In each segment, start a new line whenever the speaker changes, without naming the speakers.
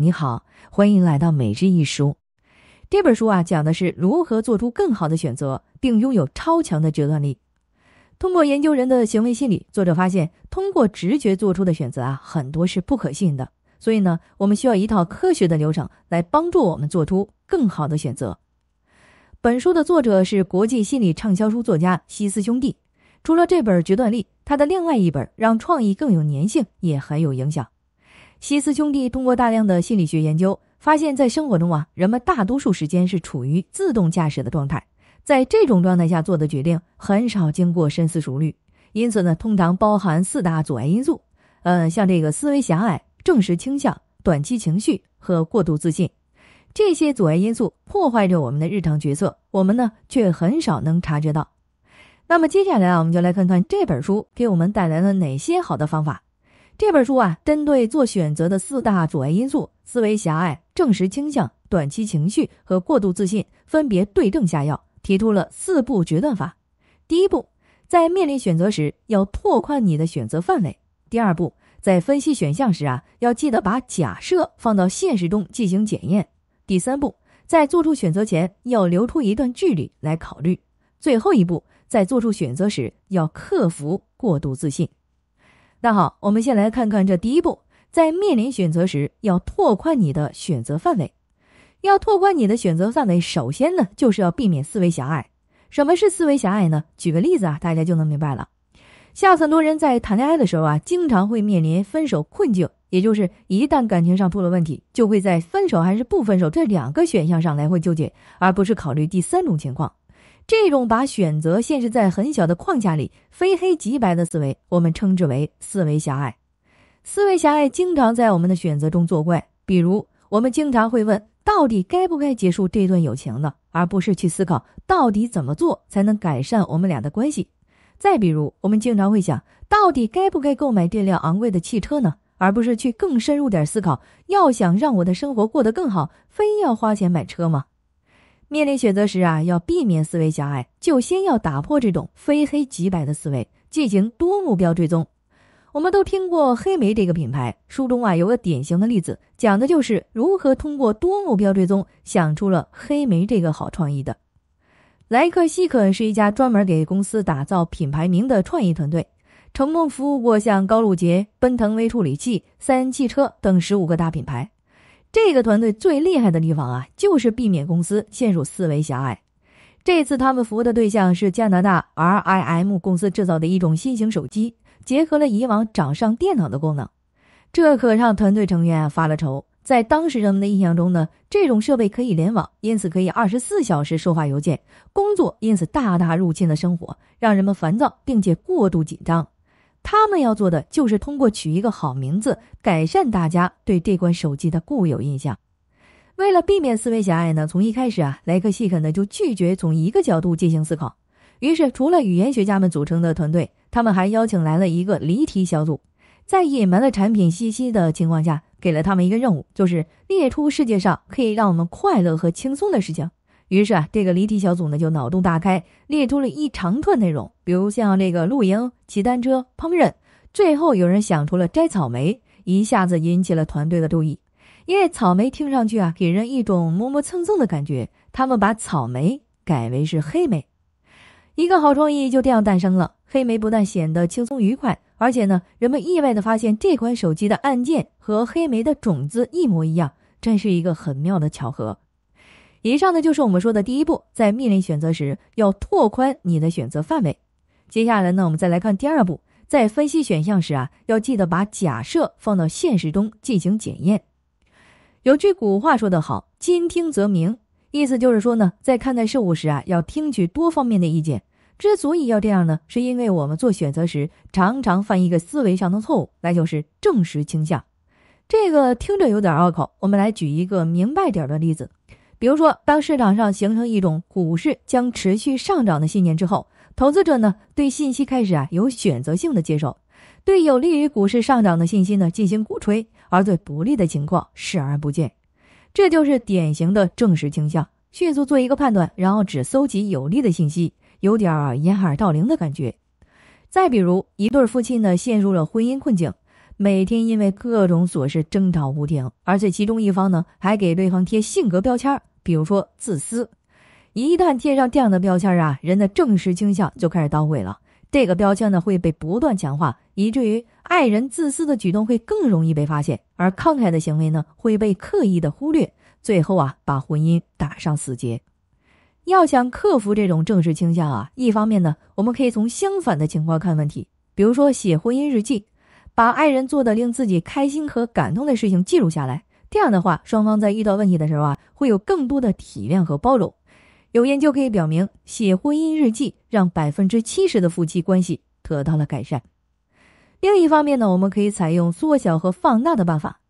你好，欢迎来到每日一书。这本书啊，讲的是如何做出更好的选择，并拥有超强的决断力。通过研究人的行为心理，作者发现，通过直觉做出的选择啊，很多是不可信的。所以呢，我们需要一套科学的流程来帮助我们做出更好的选择。本书的作者是国际心理畅销书作家西斯兄弟。除了这本《决断力》，他的另外一本《让创意更有粘性》也很有影响。西斯兄弟通过大量的心理学研究，发现，在生活中啊，人们大多数时间是处于自动驾驶的状态，在这种状态下做的决定很少经过深思熟虑，因此呢，通常包含四大阻碍因素，嗯，像这个思维狭隘、正视倾向、短期情绪和过度自信，这些阻碍因素破坏着我们的日常决策，我们呢却很少能察觉到。那么接下来啊，我们就来看看这本书给我们带来了哪些好的方法。这本书啊，针对做选择的四大阻碍因素——思维狭隘、证实倾向、短期情绪和过度自信，分别对症下药，提出了四步决断法。第一步，在面临选择时，要拓宽你的选择范围；第二步，在分析选项时啊，要记得把假设放到现实中进行检验；第三步，在做出选择前，要留出一段距离来考虑；最后一步，在做出选择时，要克服过度自信。那好，我们先来看看这第一步，在面临选择时，要拓宽你的选择范围。要拓宽你的选择范围，首先呢，就是要避免思维狭隘。什么是思维狭隘呢？举个例子啊，大家就能明白了。像很多人在谈恋爱的时候啊，经常会面临分手困境，也就是一旦感情上出了问题，就会在分手还是不分手这两个选项上来回纠结，而不是考虑第三种情况。这种把选择限制在很小的框架里，非黑即白的思维，我们称之为思维狭隘。思维狭隘经常在我们的选择中作怪。比如，我们经常会问，到底该不该结束这段友情呢？而不是去思考到底怎么做才能改善我们俩的关系。再比如，我们经常会想到底该不该购买这辆昂贵的汽车呢？而不是去更深入点思考，要想让我的生活过得更好，非要花钱买车吗？面临选择时啊，要避免思维狭隘，就先要打破这种非黑即白的思维，进行多目标追踪。我们都听过黑莓这个品牌，书中啊有个典型的例子，讲的就是如何通过多目标追踪想出了黑莓这个好创意的。莱克希肯是一家专门给公司打造品牌名的创意团队，成功服务过像高露洁、奔腾微处理器、三汽车等十五个大品牌。这个团队最厉害的地方啊，就是避免公司陷入思维狭隘。这次他们服务的对象是加拿大 RIM 公司制造的一种新型手机，结合了以往掌上电脑的功能。这可让团队成员发了愁。在当时人们的印象中呢，这种设备可以联网，因此可以二十四小时收发邮件、工作，因此大大入侵了生活，让人们烦躁并且过度紧张。他们要做的就是通过取一个好名字，改善大家对这款手机的固有印象。为了避免思维狭隘呢，从一开始啊，莱克西肯呢就拒绝从一个角度进行思考。于是，除了语言学家们组成的团队，他们还邀请来了一个离题小组，在隐瞒了产品信息的情况下，给了他们一个任务，就是列出世界上可以让我们快乐和轻松的事情。于是啊，这个离题小组呢就脑洞大开，列出了一长串内容，比如像这个露营、骑单车、烹饪。最后有人想出了摘草莓，一下子引起了团队的注意，因为草莓听上去啊给人一种磨磨蹭蹭的感觉。他们把草莓改为是黑莓，一个好创意就这样诞生了。黑莓不但显得轻松愉快，而且呢，人们意外的发现这款手机的按键和黑莓的种子一模一样，真是一个很妙的巧合。以上呢就是我们说的第一步，在面临选择时，要拓宽你的选择范围。接下来呢，我们再来看第二步，在分析选项时啊，要记得把假设放到现实中进行检验。有句古话说得好，“兼听则明”，意思就是说呢，在看待事物时啊，要听取多方面的意见。之所以要这样呢，是因为我们做选择时常常犯一个思维上的错误，那就是正实倾向。这个听着有点拗口，我们来举一个明白点的例子。比如说，当市场上形成一种股市将持续上涨的信念之后，投资者呢对信息开始啊有选择性的接受，对有利于股市上涨的信息呢进行鼓吹，而对不利的情况视而不见，这就是典型的正视倾向，迅速做一个判断，然后只搜集有利的信息，有点掩耳盗铃的感觉。再比如，一对儿夫妻呢陷入了婚姻困境，每天因为各种琐事争吵不停，而且其中一方呢还给对方贴性格标签儿。比如说自私，一旦贴上这样的标签啊，人的正视倾向就开始到位了。这个标签呢会被不断强化，以至于爱人自私的举动会更容易被发现，而慷慨的行为呢会被刻意的忽略，最后啊把婚姻打上死结。要想克服这种正视倾向啊，一方面呢，我们可以从相反的情况看问题，比如说写婚姻日记，把爱人做的令自己开心和感动的事情记录下来。这样的话，双方在遇到问题的时候啊，会有更多的体谅和包容。有研究可以表明，写婚姻日记让百分之七十的夫妻关系得到了改善。另一方面呢，我们可以采用缩小和放大的办法，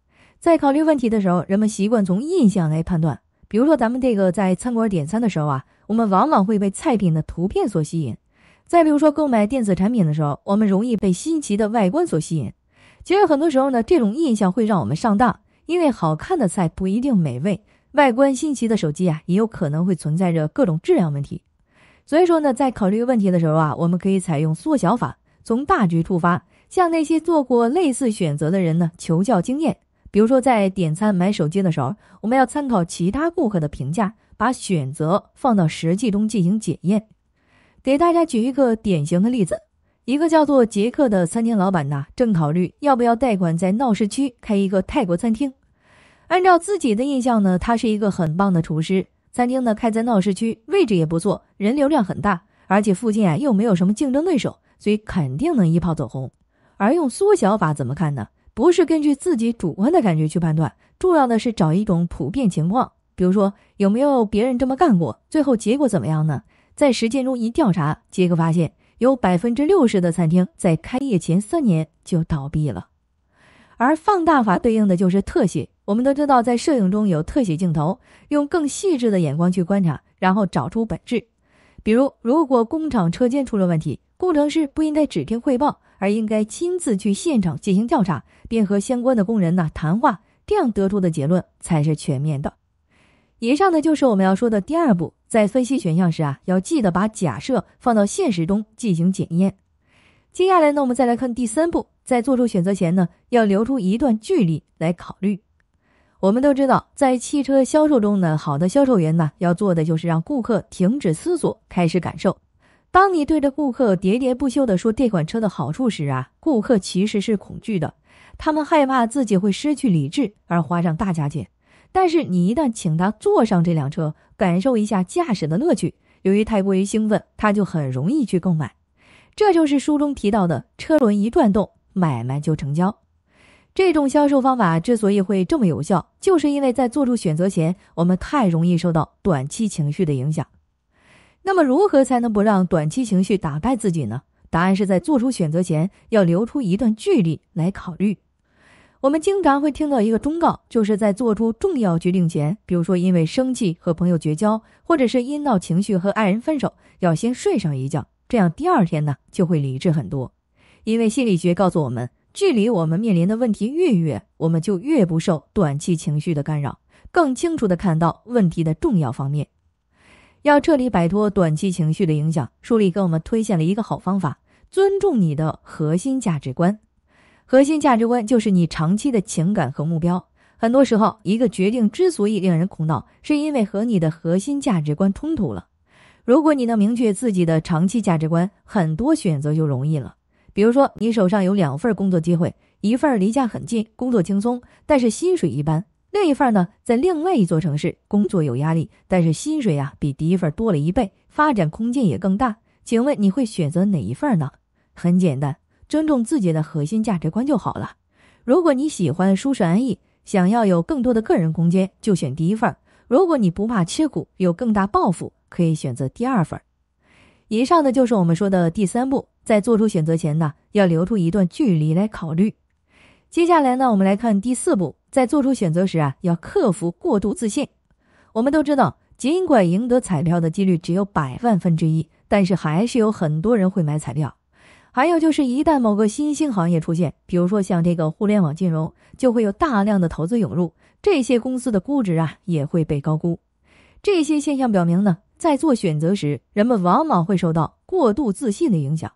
在考虑问题的时候，人们习惯从印象来判断。比如说，咱们这个在餐馆点餐的时候啊，我们往往会被菜品的图片所吸引；再比如说，购买电子产品的时候，我们容易被新奇的外观所吸引。其实，很多时候呢，这种印象会让我们上当。因为好看的菜不一定美味，外观新奇的手机啊，也有可能会存在着各种质量问题。所以说呢，在考虑问题的时候啊，我们可以采用缩小法，从大局出发，向那些做过类似选择的人呢求教经验。比如说在点餐买手机的时候，我们要参考其他顾客的评价，把选择放到实际中进行检验。给大家举一个典型的例子。一个叫做杰克的餐厅老板呢，正考虑要不要贷款在闹市区开一个泰国餐厅。按照自己的印象呢，他是一个很棒的厨师。餐厅呢开在闹市区，位置也不错，人流量很大，而且附近啊又没有什么竞争对手，所以肯定能一炮走红。而用缩小法怎么看呢？不是根据自己主观的感觉去判断，重要的是找一种普遍情况，比如说有没有别人这么干过，最后结果怎么样呢？在实践中一调查，杰克发现。有百分之六十的餐厅在开业前三年就倒闭了，而放大法对应的就是特写。我们都知道，在摄影中有特写镜头，用更细致的眼光去观察，然后找出本质。比如，如果工厂车间出了问题，工程师不应该只听汇报，而应该亲自去现场进行调查，并和相关的工人呢谈话，这样得出的结论才是全面的。以上呢，就是我们要说的第二步。在分析选项时啊，要记得把假设放到现实中进行检验。接下来呢，我们再来看第三步，在做出选择前呢，要留出一段距离来考虑。我们都知道，在汽车销售中呢，好的销售员呢，要做的就是让顾客停止思索，开始感受。当你对着顾客喋喋不休地说这款车的好处时啊，顾客其实是恐惧的，他们害怕自己会失去理智而花上大价钱。但是你一旦请他坐上这辆车，感受一下驾驶的乐趣，由于太过于兴奋，他就很容易去购买。这就是书中提到的“车轮一转动，买卖就成交”。这种销售方法之所以会这么有效，就是因为在做出选择前，我们太容易受到短期情绪的影响。那么，如何才能不让短期情绪打败自己呢？答案是在做出选择前，要留出一段距离来考虑。我们经常会听到一个忠告，就是在做出重要决定前，比如说因为生气和朋友绝交，或者是因闹情绪和爱人分手，要先睡上一觉，这样第二天呢就会理智很多。因为心理学告诉我们，距离我们面临的问题越远，我们就越不受短期情绪的干扰，更清楚的看到问题的重要方面。要彻底摆脱短期情绪的影响，书里给我们推荐了一个好方法：尊重你的核心价值观。核心价值观就是你长期的情感和目标。很多时候，一个决定之所以令人苦恼，是因为和你的核心价值观冲突了。如果你能明确自己的长期价值观，很多选择就容易了。比如说，你手上有两份工作机会，一份离家很近，工作轻松，但是薪水一般；另一份呢，在另外一座城市，工作有压力，但是薪水呀比第一份多了一倍，发展空间也更大。请问你会选择哪一份呢？很简单。尊重自己的核心价值观就好了。如果你喜欢舒适安逸，想要有更多的个人空间，就选第一份；如果你不怕吃苦，有更大抱负，可以选择第二份。以上呢，就是我们说的第三步，在做出选择前呢，要留出一段距离来考虑。接下来呢，我们来看第四步，在做出选择时啊，要克服过度自信。我们都知道，尽管赢得彩票的几率只有百万分之一，但是还是有很多人会买彩票。还有就是，一旦某个新兴行业出现，比如说像这个互联网金融，就会有大量的投资涌入，这些公司的估值啊也会被高估。这些现象表明呢，在做选择时，人们往往会受到过度自信的影响。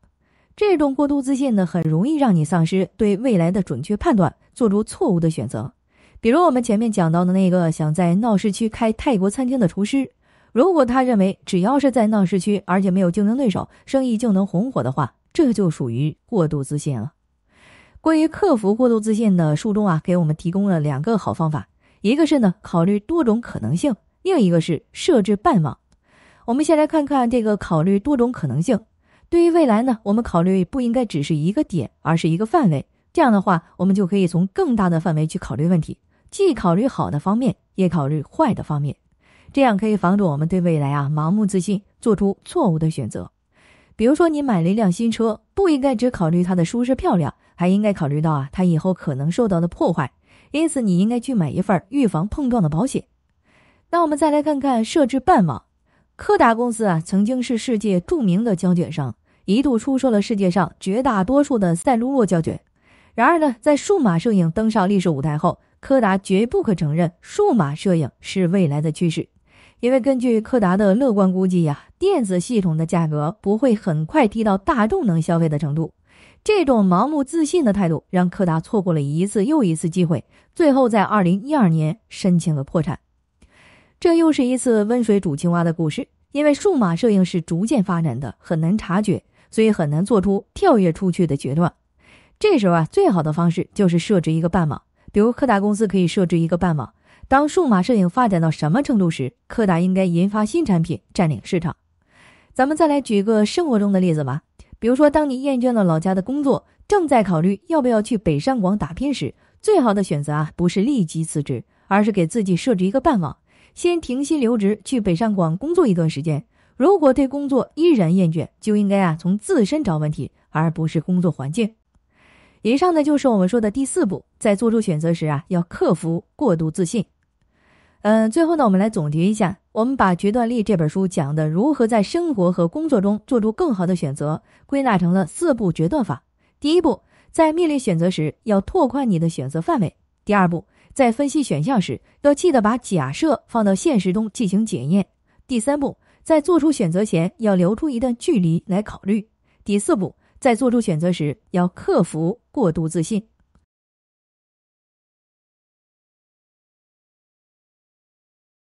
这种过度自信呢，很容易让你丧失对未来的准确判断，做出错误的选择。比如我们前面讲到的那个想在闹市区开泰国餐厅的厨师，如果他认为只要是在闹市区，而且没有竞争对手，生意就能红火的话。这就属于过度自信了。关于克服过度自信的书中啊，给我们提供了两个好方法，一个是呢考虑多种可能性，另一个是设置半网。我们先来看看这个考虑多种可能性。对于未来呢，我们考虑不应该只是一个点，而是一个范围。这样的话，我们就可以从更大的范围去考虑问题，既考虑好的方面，也考虑坏的方面。这样可以防止我们对未来啊盲目自信，做出错误的选择。比如说，你买了一辆新车，不应该只考虑它的舒适漂亮，还应该考虑到啊，它以后可能受到的破坏。因此，你应该去买一份预防碰撞的保险。那我们再来看看设置半网。柯达公司啊，曾经是世界著名的胶卷商，一度出售了世界上绝大多数的赛璐珞胶卷。然而呢，在数码摄影登上历史舞台后，柯达绝不可承认数码摄影是未来的趋势。因为根据柯达的乐观估计呀，电子系统的价格不会很快低到大众能消费的程度。这种盲目自信的态度让柯达错过了一次又一次机会，最后在二零一二年申请了破产。这又是一次温水煮青蛙的故事。因为数码摄影是逐渐发展的，很难察觉，所以很难做出跳跃出去的决断。这时候啊，最好的方式就是设置一个半网，比如柯达公司可以设置一个半网。当数码摄影发展到什么程度时，柯达应该研发新产品占领市场？咱们再来举个生活中的例子吧。比如说，当你厌倦了老家的工作，正在考虑要不要去北上广打拼时，最好的选择啊，不是立即辞职，而是给自己设置一个“伴网”，先停薪留职去北上广工作一段时间。如果对工作依然厌倦，就应该啊，从自身找问题，而不是工作环境。以上呢，就是我们说的第四步，在做出选择时啊，要克服过度自信。嗯，最后呢，我们来总结一下，我们把《决断力》这本书讲的如何在生活和工作中做出更好的选择，归纳成了四步决断法。第一步，在面临选择时，要拓宽你的选择范围；第二步，在分析选项时，要记得把假设放到现实中进行检验；第三步，在做出选择前，要留出一段距离来考虑；第四步，在做出选择时，要克服过度自信。